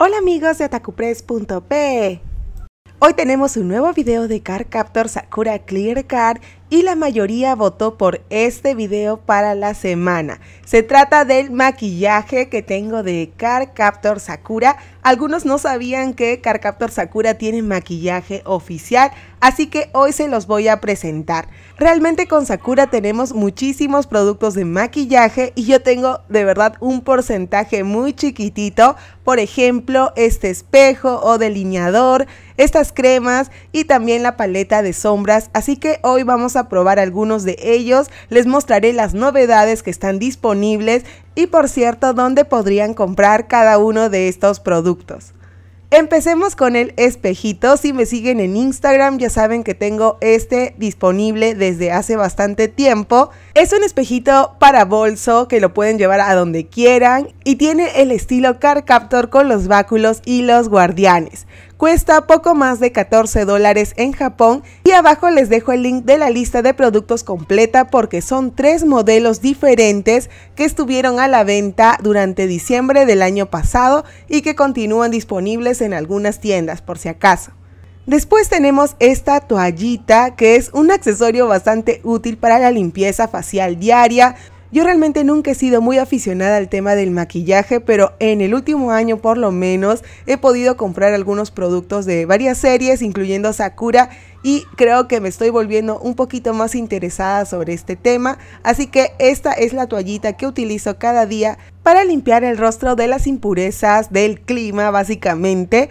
Hola amigos de atacupress.p Hoy tenemos un nuevo video de Car Captor Sakura Clear Card y la mayoría votó por este video para la semana. Se trata del maquillaje que tengo de Car Captor Sakura algunos no sabían que Carcaptor Sakura tiene maquillaje oficial, así que hoy se los voy a presentar. Realmente con Sakura tenemos muchísimos productos de maquillaje y yo tengo de verdad un porcentaje muy chiquitito, por ejemplo este espejo o delineador, estas cremas y también la paleta de sombras, así que hoy vamos a probar algunos de ellos, les mostraré las novedades que están disponibles y por cierto dónde podrían comprar cada uno de estos productos. Empecemos con el espejito. Si me siguen en Instagram ya saben que tengo este disponible desde hace bastante tiempo. Es un espejito para bolso que lo pueden llevar a donde quieran y tiene el estilo Car Captor con los báculos y los guardianes. Cuesta poco más de 14 dólares en Japón y abajo les dejo el link de la lista de productos completa porque son tres modelos diferentes que estuvieron a la venta durante diciembre del año pasado y que continúan disponibles en algunas tiendas por si acaso. Después tenemos esta toallita que es un accesorio bastante útil para la limpieza facial diaria yo realmente nunca he sido muy aficionada al tema del maquillaje, pero en el último año por lo menos he podido comprar algunos productos de varias series, incluyendo Sakura, y creo que me estoy volviendo un poquito más interesada sobre este tema, así que esta es la toallita que utilizo cada día para limpiar el rostro de las impurezas del clima básicamente.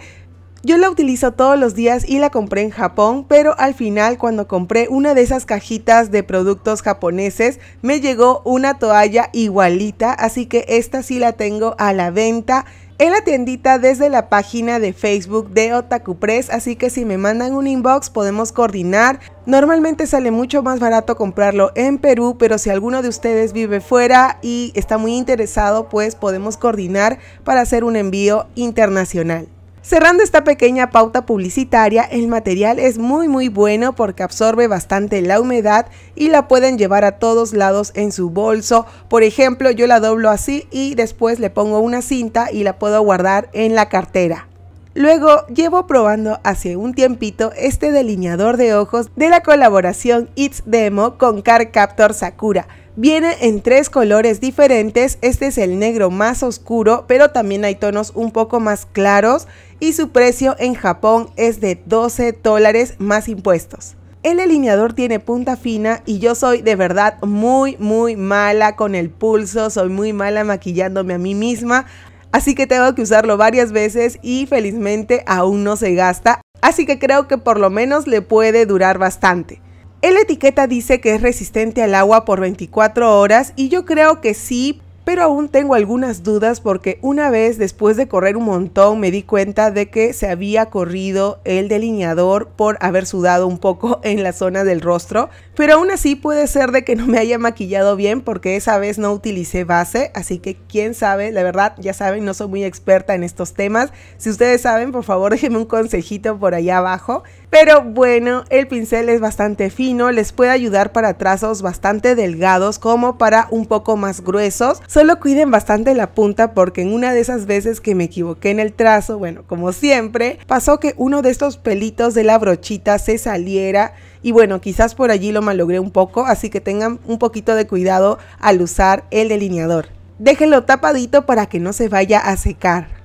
Yo la utilizo todos los días y la compré en Japón, pero al final cuando compré una de esas cajitas de productos japoneses me llegó una toalla igualita, así que esta sí la tengo a la venta en la tiendita desde la página de Facebook de Otaku Press, así que si me mandan un inbox podemos coordinar. Normalmente sale mucho más barato comprarlo en Perú, pero si alguno de ustedes vive fuera y está muy interesado, pues podemos coordinar para hacer un envío internacional. Cerrando esta pequeña pauta publicitaria, el material es muy muy bueno porque absorbe bastante la humedad y la pueden llevar a todos lados en su bolso. Por ejemplo, yo la doblo así y después le pongo una cinta y la puedo guardar en la cartera. Luego llevo probando hace un tiempito este delineador de ojos de la colaboración It's Demo con Car Captor Sakura. Viene en tres colores diferentes, este es el negro más oscuro, pero también hay tonos un poco más claros y su precio en Japón es de 12 dólares más impuestos. El delineador tiene punta fina y yo soy de verdad muy muy mala con el pulso, soy muy mala maquillándome a mí misma, así que tengo que usarlo varias veces y felizmente aún no se gasta, así que creo que por lo menos le puede durar bastante. la etiqueta dice que es resistente al agua por 24 horas y yo creo que sí, pero aún tengo algunas dudas porque una vez después de correr un montón me di cuenta de que se había corrido el delineador por haber sudado un poco en la zona del rostro, pero aún así puede ser de que no me haya maquillado bien porque esa vez no utilicé base, así que quién sabe, la verdad ya saben, no soy muy experta en estos temas, si ustedes saben por favor déjenme un consejito por allá abajo, pero bueno, el pincel es bastante fino, les puede ayudar para trazos bastante delgados como para un poco más gruesos, Solo cuiden bastante la punta porque en una de esas veces que me equivoqué en el trazo, bueno, como siempre, pasó que uno de estos pelitos de la brochita se saliera y bueno, quizás por allí lo malogré un poco, así que tengan un poquito de cuidado al usar el delineador. Déjenlo tapadito para que no se vaya a secar.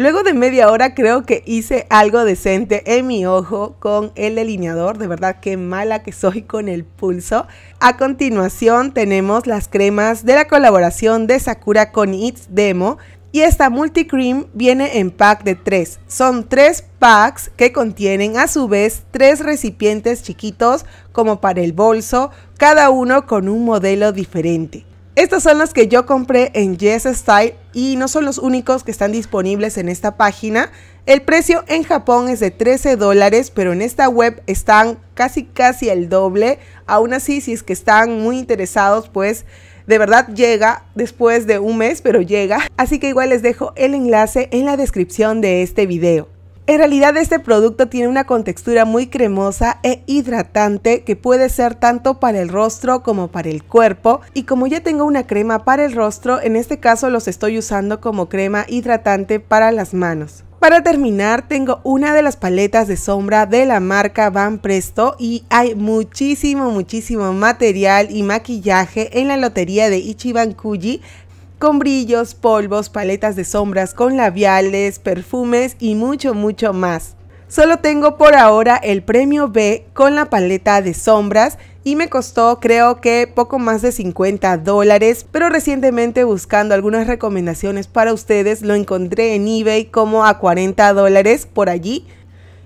Luego de media hora creo que hice algo decente en mi ojo con el delineador. De verdad que mala que soy con el pulso. A continuación tenemos las cremas de la colaboración de Sakura con It's Demo. Y esta multi cream viene en pack de tres. Son tres packs que contienen a su vez tres recipientes chiquitos como para el bolso, cada uno con un modelo diferente. Estas son las que yo compré en Yes Style y no son los únicos que están disponibles en esta página. El precio en Japón es de 13 dólares, pero en esta web están casi casi el doble. Aún así, si es que están muy interesados, pues de verdad llega después de un mes, pero llega. Así que igual les dejo el enlace en la descripción de este video. En realidad este producto tiene una contextura muy cremosa e hidratante que puede ser tanto para el rostro como para el cuerpo y como ya tengo una crema para el rostro, en este caso los estoy usando como crema hidratante para las manos. Para terminar, tengo una de las paletas de sombra de la marca Van Presto y hay muchísimo, muchísimo material y maquillaje en la lotería de Ichiban Kuji con brillos, polvos, paletas de sombras, con labiales, perfumes y mucho, mucho más. Solo tengo por ahora el premio B con la paleta de sombras y me costó creo que poco más de 50 dólares, pero recientemente buscando algunas recomendaciones para ustedes lo encontré en eBay como a 40 dólares por allí.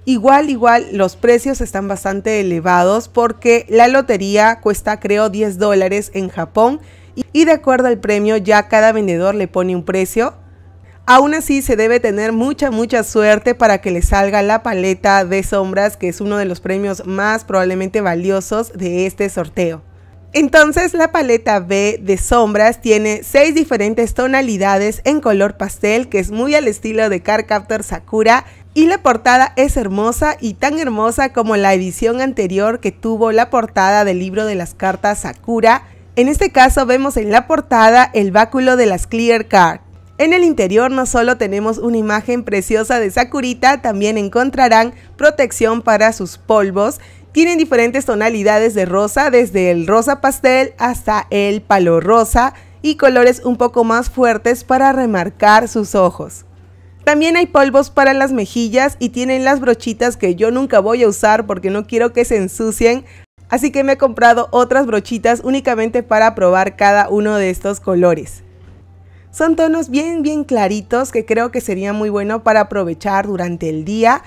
Igual, igual, los precios están bastante elevados porque la lotería cuesta creo 10 dólares en Japón y de acuerdo al premio ya cada vendedor le pone un precio. Aún así se debe tener mucha mucha suerte para que le salga la paleta de sombras que es uno de los premios más probablemente valiosos de este sorteo. Entonces la paleta B de sombras tiene 6 diferentes tonalidades en color pastel que es muy al estilo de Cardcaptor Sakura y la portada es hermosa y tan hermosa como la edición anterior que tuvo la portada del libro de las cartas Sakura en este caso vemos en la portada el báculo de las Clear Card. En el interior no solo tenemos una imagen preciosa de Sakurita, también encontrarán protección para sus polvos. Tienen diferentes tonalidades de rosa, desde el rosa pastel hasta el palo rosa y colores un poco más fuertes para remarcar sus ojos. También hay polvos para las mejillas y tienen las brochitas que yo nunca voy a usar porque no quiero que se ensucien, Así que me he comprado otras brochitas únicamente para probar cada uno de estos colores. Son tonos bien bien claritos que creo que sería muy bueno para aprovechar durante el día.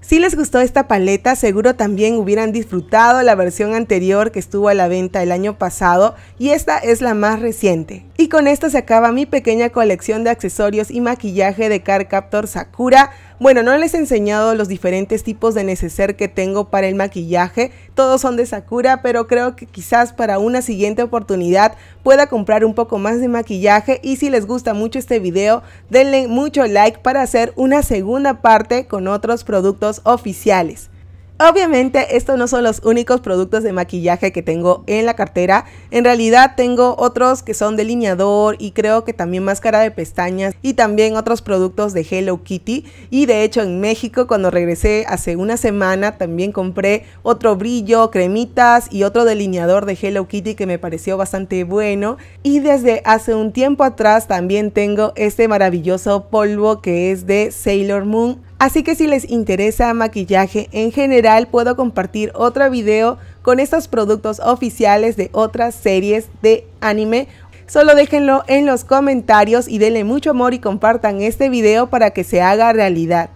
Si les gustó esta paleta seguro también hubieran disfrutado la versión anterior que estuvo a la venta el año pasado y esta es la más reciente. Y con esto se acaba mi pequeña colección de accesorios y maquillaje de Car Captor Sakura. Bueno, no les he enseñado los diferentes tipos de neceser que tengo para el maquillaje, todos son de Sakura, pero creo que quizás para una siguiente oportunidad pueda comprar un poco más de maquillaje y si les gusta mucho este video, denle mucho like para hacer una segunda parte con otros productos oficiales. Obviamente estos no son los únicos productos de maquillaje que tengo en la cartera. En realidad tengo otros que son delineador y creo que también máscara de pestañas y también otros productos de Hello Kitty. Y de hecho en México cuando regresé hace una semana también compré otro brillo, cremitas y otro delineador de Hello Kitty que me pareció bastante bueno. Y desde hace un tiempo atrás también tengo este maravilloso polvo que es de Sailor Moon Así que si les interesa maquillaje en general, puedo compartir otro video con estos productos oficiales de otras series de anime. Solo déjenlo en los comentarios y denle mucho amor y compartan este video para que se haga realidad.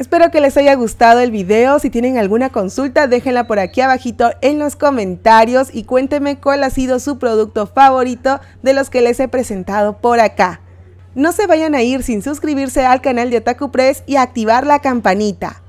Espero que les haya gustado el video, si tienen alguna consulta déjenla por aquí abajito en los comentarios y cuéntenme cuál ha sido su producto favorito de los que les he presentado por acá. No se vayan a ir sin suscribirse al canal de Otaku Press y activar la campanita.